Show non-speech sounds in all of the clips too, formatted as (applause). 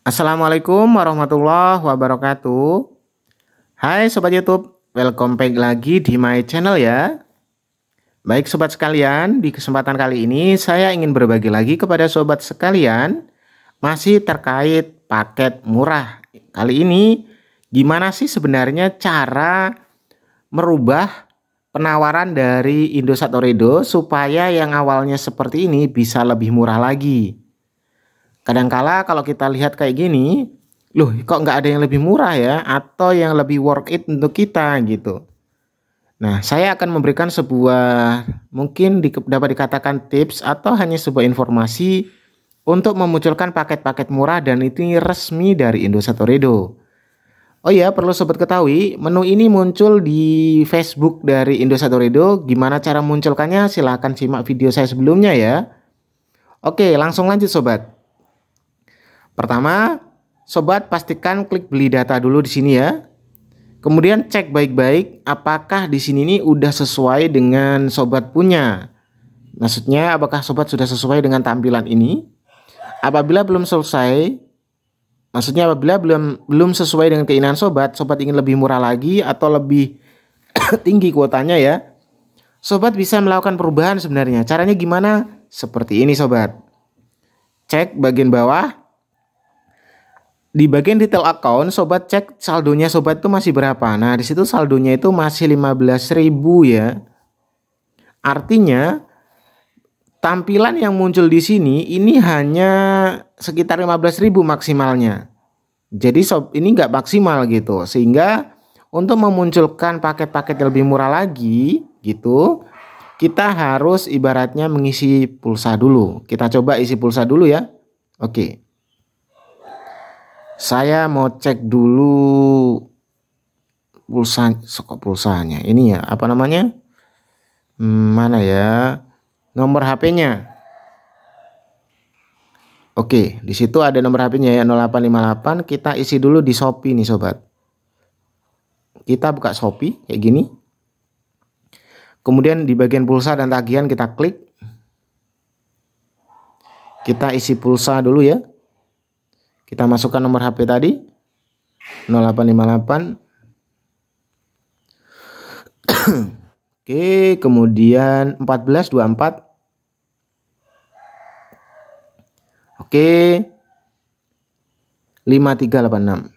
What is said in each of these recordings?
Assalamualaikum warahmatullahi wabarakatuh. Hai sobat YouTube, welcome back lagi di my channel ya. Baik sobat sekalian, di kesempatan kali ini saya ingin berbagi lagi kepada sobat sekalian masih terkait paket murah. Kali ini gimana sih sebenarnya cara merubah penawaran dari Indosat Oredo supaya yang awalnya seperti ini bisa lebih murah lagi. Kadangkala kalau kita lihat kayak gini, loh kok nggak ada yang lebih murah ya atau yang lebih worth it untuk kita gitu. Nah, saya akan memberikan sebuah mungkin di, dapat dikatakan tips atau hanya sebuah informasi untuk memunculkan paket-paket murah dan itu resmi dari Ooredoo. Oh iya perlu sobat ketahui, menu ini muncul di Facebook dari Ooredoo. Gimana cara munculkannya? Silahkan simak video saya sebelumnya ya. Oke, langsung lanjut sobat. Pertama, sobat pastikan klik beli data dulu di sini ya. Kemudian cek baik-baik apakah di sini ini udah sesuai dengan sobat punya. Maksudnya apakah sobat sudah sesuai dengan tampilan ini? Apabila belum selesai, maksudnya apabila belum belum sesuai dengan keinginan sobat, sobat ingin lebih murah lagi atau lebih (coughs) tinggi kuotanya ya. Sobat bisa melakukan perubahan sebenarnya. Caranya gimana? Seperti ini sobat. Cek bagian bawah, di bagian detail account sobat cek saldonya sobat itu masih berapa. Nah, di situ saldonya itu masih 15.000 ya. Artinya tampilan yang muncul di sini ini hanya sekitar 15.000 maksimalnya. Jadi sob ini nggak maksimal gitu. Sehingga untuk memunculkan paket-paket yang lebih murah lagi gitu, kita harus ibaratnya mengisi pulsa dulu. Kita coba isi pulsa dulu ya. Oke. Okay saya mau cek dulu pulsa pulsa pulsanya ini ya apa namanya hmm, mana ya nomor HP-nya Oke di situ ada nomor HP-nya ya 0858 kita isi dulu di Shopee nih sobat kita buka Shopee kayak gini kemudian di bagian pulsa dan tagihan kita klik kita isi pulsa dulu ya kita masukkan nomor HP tadi 0858 Oke, kemudian 1424 Oke. 5386.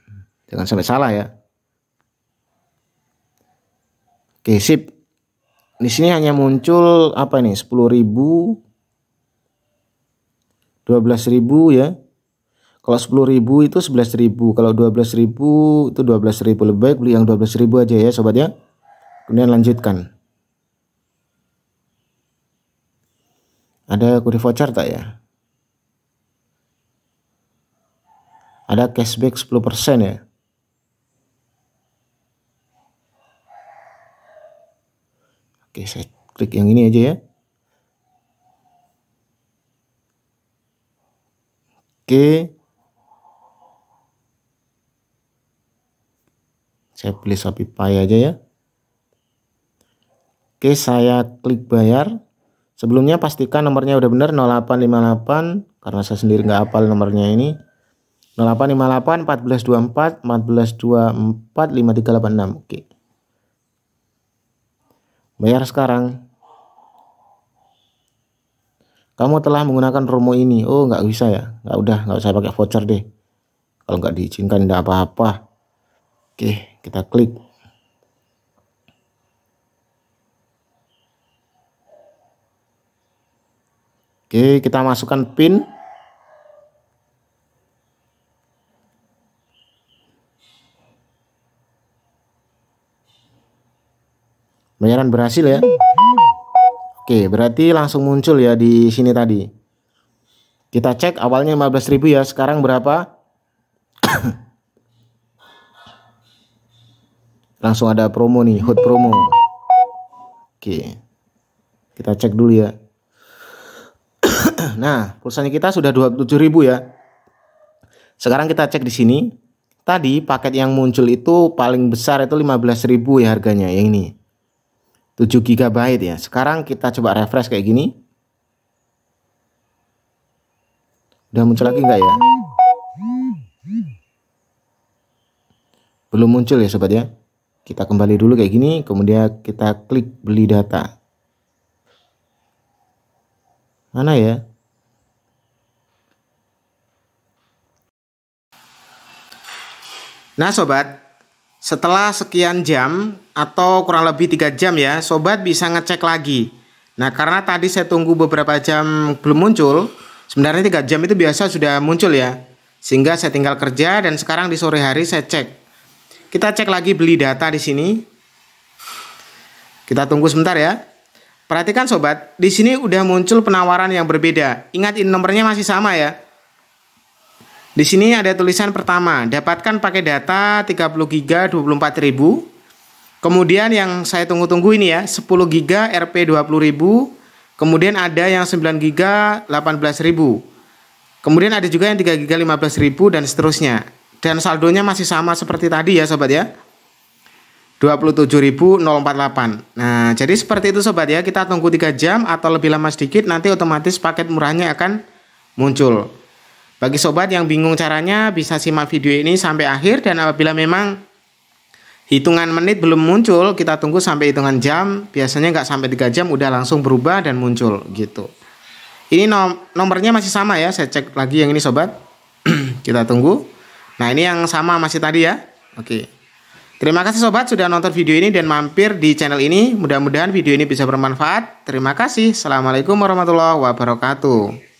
Jangan sampai salah ya. Oke, sip. Di sini hanya muncul apa ini? 10.000 12.000 ya. Kalau 10.000 itu 11.000, kalau 12.000 itu 12.000. Lebih baik beli yang 12.000 aja ya sobat ya. Kemudian lanjutkan. Ada kode voucher tak ya? Ada cashback 10% ya? Oke, saya klik yang ini aja ya. Oke. saya pilih Shopify aja ya Oke saya klik bayar sebelumnya pastikan nomornya udah benar 0858 karena saya sendiri nggak hafal nomornya ini 0858 1424 1424 5386 oke bayar sekarang kamu telah menggunakan promo ini oh nggak bisa ya nggak udah nggak usah pakai voucher deh kalau nggak diizinkan tidak apa-apa oke kita klik. Oke, kita masukkan pin. Bayaran berhasil ya. Oke, berarti langsung muncul ya di sini tadi. Kita cek awalnya 15.000 ya, sekarang berapa? (coughs) langsung ada promo nih hot promo oke kita cek dulu ya (clears throat) nah pulsanya kita sudah 27.000 ya sekarang kita cek di sini tadi paket yang muncul itu paling besar itu 15.000 ya harganya yang ini 7 GB ya sekarang kita coba refresh kayak gini udah muncul lagi enggak ya belum muncul ya sobat ya kita kembali dulu kayak gini, kemudian kita klik beli data. Mana ya? Nah sobat, setelah sekian jam atau kurang lebih tiga jam ya, sobat bisa ngecek lagi. Nah karena tadi saya tunggu beberapa jam belum muncul, sebenarnya tiga jam itu biasa sudah muncul ya. Sehingga saya tinggal kerja dan sekarang di sore hari saya cek. Kita cek lagi beli data di sini. Kita tunggu sebentar ya. Perhatikan sobat, di sini udah muncul penawaran yang berbeda. Ingat ini nomornya masih sama ya. Di sini ada tulisan pertama, dapatkan pakai data 30 GB 24.000. Kemudian yang saya tunggu-tunggu ini ya, 10 GB Rp 20.000. Kemudian ada yang 9 GB 18.000. Kemudian ada juga yang 3 GB 15.000 dan seterusnya dan saldonya masih sama seperti tadi ya sobat ya 27.048 Nah jadi seperti itu sobat ya kita tunggu 3 jam atau lebih lama sedikit nanti otomatis paket murahnya akan muncul bagi sobat yang bingung caranya bisa simak video ini sampai akhir dan apabila memang hitungan menit belum muncul kita tunggu sampai hitungan jam biasanya nggak sampai 3 jam udah langsung berubah dan muncul gitu ini nom nomornya masih sama ya saya cek lagi yang ini sobat (clears throat) kita tunggu Nah, ini yang sama masih tadi ya. Oke. Terima kasih sobat sudah nonton video ini dan mampir di channel ini. Mudah-mudahan video ini bisa bermanfaat. Terima kasih. Assalamualaikum warahmatullahi wabarakatuh.